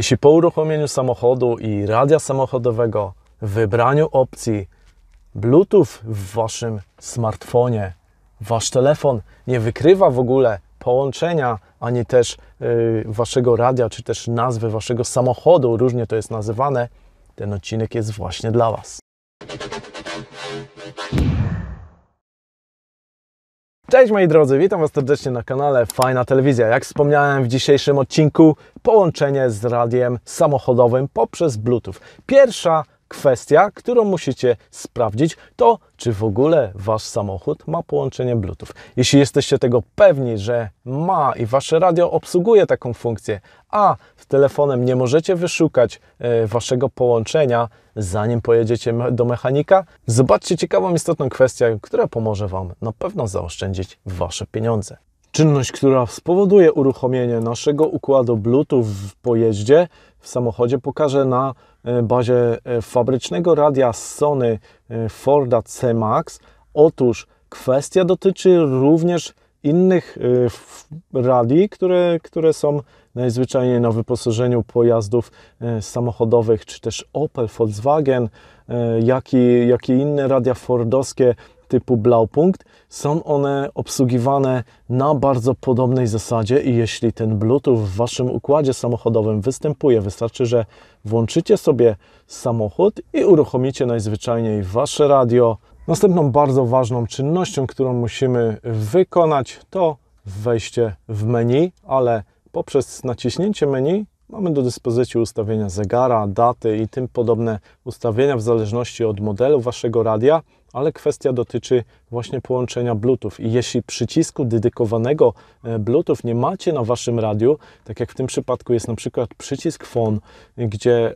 Jeśli po uruchomieniu samochodu i radia samochodowego, wybraniu opcji Bluetooth w waszym smartfonie, wasz telefon nie wykrywa w ogóle połączenia ani też yy, waszego radia czy też nazwy waszego samochodu, różnie to jest nazywane, ten odcinek jest właśnie dla was. Cześć moi drodzy, witam Was serdecznie na kanale Fajna Telewizja. Jak wspomniałem w dzisiejszym odcinku, połączenie z radiem samochodowym poprzez Bluetooth. Pierwsza kwestia, którą musicie sprawdzić, to czy w ogóle wasz samochód ma połączenie Bluetooth. Jeśli jesteście tego pewni, że ma i wasze radio obsługuje taką funkcję, a telefonem nie możecie wyszukać e, waszego połączenia, zanim pojedziecie do mechanika, zobaczcie ciekawą, istotną kwestię, która pomoże wam na pewno zaoszczędzić wasze pieniądze. Czynność, która spowoduje uruchomienie naszego układu Bluetooth w pojeździe, w samochodzie, pokażę na e, bazie e, fabrycznego radia Sony e, Forda C-Max. Otóż kwestia dotyczy również innych radii, które, które są najzwyczajniej na wyposażeniu pojazdów samochodowych, czy też Opel, Volkswagen, jak i, jak i inne radia Fordowskie typu Blaupunkt, są one obsługiwane na bardzo podobnej zasadzie i jeśli ten Bluetooth w Waszym układzie samochodowym występuje, wystarczy, że włączycie sobie samochód i uruchomicie najzwyczajniej Wasze radio. Następną bardzo ważną czynnością, którą musimy wykonać to wejście w menu, ale poprzez naciśnięcie menu Mamy do dyspozycji ustawienia zegara, daty i tym podobne ustawienia w zależności od modelu Waszego radia, ale kwestia dotyczy właśnie połączenia Bluetooth i jeśli przycisku dedykowanego e, Bluetooth nie macie na Waszym radiu, tak jak w tym przypadku jest na przykład przycisk phone, gdzie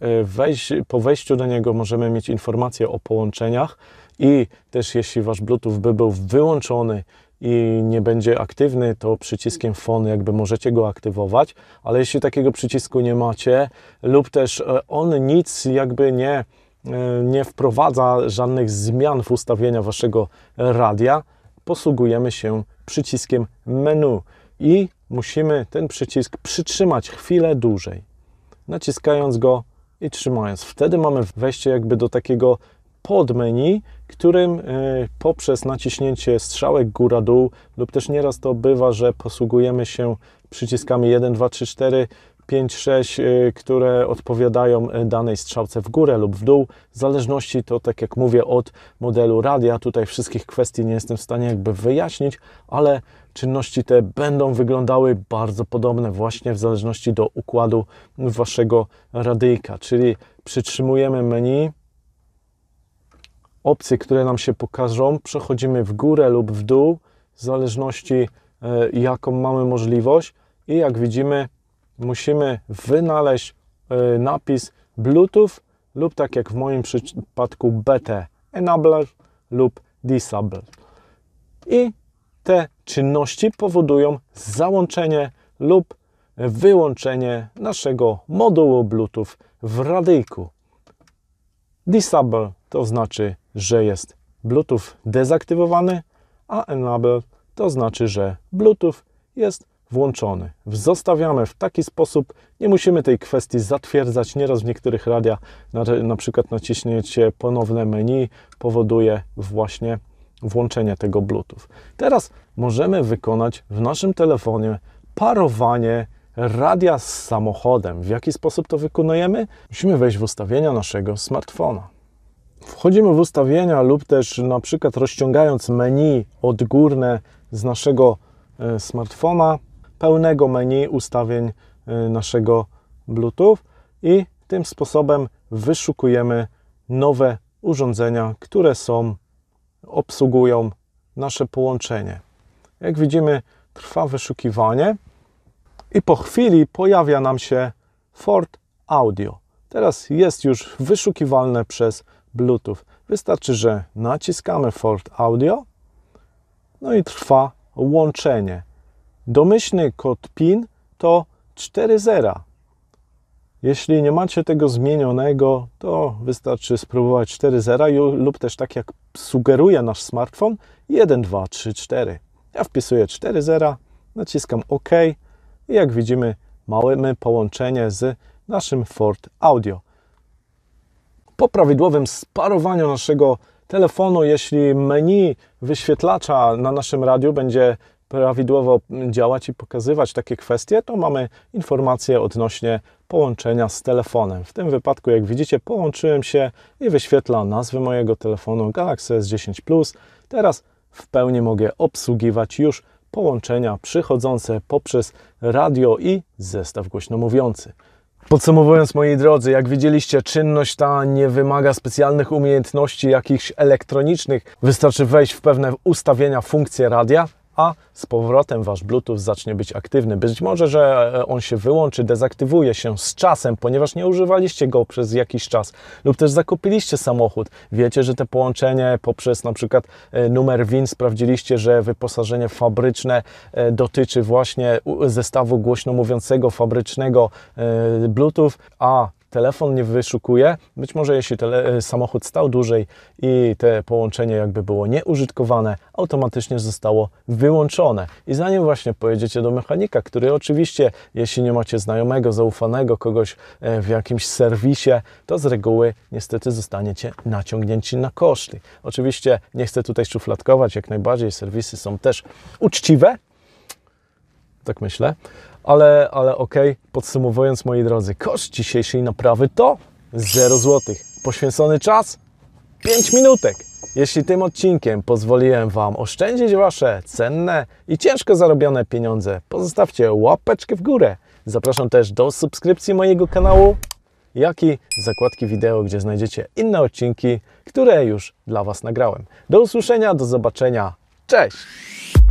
e, po wejściu do niego możemy mieć informacje o połączeniach, i też jeśli wasz Bluetooth by był wyłączony i nie będzie aktywny, to przyciskiem FON jakby możecie go aktywować, ale jeśli takiego przycisku nie macie lub też e, on nic jakby nie, e, nie wprowadza żadnych zmian w ustawienia waszego radia, posługujemy się przyciskiem menu i musimy ten przycisk przytrzymać chwilę dłużej, naciskając go i trzymając. Wtedy mamy wejście jakby do takiego podmenu którym e, poprzez naciśnięcie strzałek góra-dół lub też nieraz to bywa, że posługujemy się przyciskami 1, 2, 3, 4, 5, 6, które odpowiadają e, danej strzałce w górę lub w dół. W zależności to, tak jak mówię, od modelu radia. Tutaj wszystkich kwestii nie jestem w stanie jakby wyjaśnić, ale czynności te będą wyglądały bardzo podobne właśnie w zależności do układu waszego radyjka. Czyli przytrzymujemy menu, opcje, które nam się pokażą. Przechodzimy w górę lub w dół, w zależności e, jaką mamy możliwość. I jak widzimy, musimy wynaleźć e, napis Bluetooth lub tak jak w moim przypadku BT Enabler lub Disable. I te czynności powodują załączenie lub wyłączenie naszego modułu Bluetooth w radyjku. Disable to znaczy że jest Bluetooth dezaktywowany, a Enable to znaczy, że Bluetooth jest włączony. Zostawiamy w taki sposób, nie musimy tej kwestii zatwierdzać. Nieraz w niektórych radia, na, na przykład naciśnięcie ponowne menu powoduje właśnie włączenie tego Bluetooth. Teraz możemy wykonać w naszym telefonie parowanie radia z samochodem. W jaki sposób to wykonujemy? Musimy wejść w ustawienia naszego smartfona. Wchodzimy w ustawienia lub też na przykład rozciągając menu odgórne z naszego e, smartfona, pełnego menu ustawień e, naszego Bluetooth i tym sposobem wyszukujemy nowe urządzenia, które są, obsługują nasze połączenie. Jak widzimy, trwa wyszukiwanie i po chwili pojawia nam się Ford Audio. Teraz jest już wyszukiwalne przez Bluetooth. Wystarczy, że naciskamy Ford Audio, no i trwa łączenie. Domyślny kod PIN to 40. Jeśli nie macie tego zmienionego, to wystarczy spróbować 4.0 lub też tak jak sugeruje nasz smartfon 1, 2, 3, 4. Ja wpisuję 4.0, naciskam OK i jak widzimy mamy połączenie z naszym Ford Audio po prawidłowym sparowaniu naszego telefonu, jeśli menu wyświetlacza na naszym radiu będzie prawidłowo działać i pokazywać takie kwestie, to mamy informacje odnośnie połączenia z telefonem. W tym wypadku, jak widzicie, połączyłem się i wyświetla nazwę mojego telefonu Galaxy S10 Plus. Teraz w pełni mogę obsługiwać już połączenia przychodzące poprzez radio i zestaw głośnomówiący. Podsumowując, moi drodzy, jak widzieliście, czynność ta nie wymaga specjalnych umiejętności jakichś elektronicznych. Wystarczy wejść w pewne ustawienia funkcje radia, a z powrotem Wasz Bluetooth zacznie być aktywny. Być może, że e, on się wyłączy, dezaktywuje się z czasem, ponieważ nie używaliście go przez jakiś czas lub też zakupiliście samochód. Wiecie, że te połączenie poprzez na przykład e, numer WIN sprawdziliście, że wyposażenie fabryczne e, dotyczy właśnie zestawu głośno mówiącego fabrycznego Bluetooth, a telefon nie wyszukuje. Być może jeśli tele, e, samochód stał dłużej i te połączenie jakby było nieużytkowane, automatycznie zostało wyłączone. I zanim właśnie pojedziecie do mechanika, który oczywiście, jeśli nie macie znajomego, zaufanego kogoś e, w jakimś serwisie, to z reguły niestety zostaniecie naciągnięci na koszty. Oczywiście nie chcę tutaj szufladkować, jak najbardziej serwisy są też uczciwe, tak myślę, ale, ale okej, okay. podsumowując moi drodzy, koszt dzisiejszej naprawy to 0 zł. Poświęcony czas 5 minutek. Jeśli tym odcinkiem pozwoliłem Wam oszczędzić Wasze cenne i ciężko zarobione pieniądze, pozostawcie łapeczkę w górę. Zapraszam też do subskrypcji mojego kanału, jak i zakładki wideo, gdzie znajdziecie inne odcinki, które już dla Was nagrałem. Do usłyszenia, do zobaczenia. Cześć!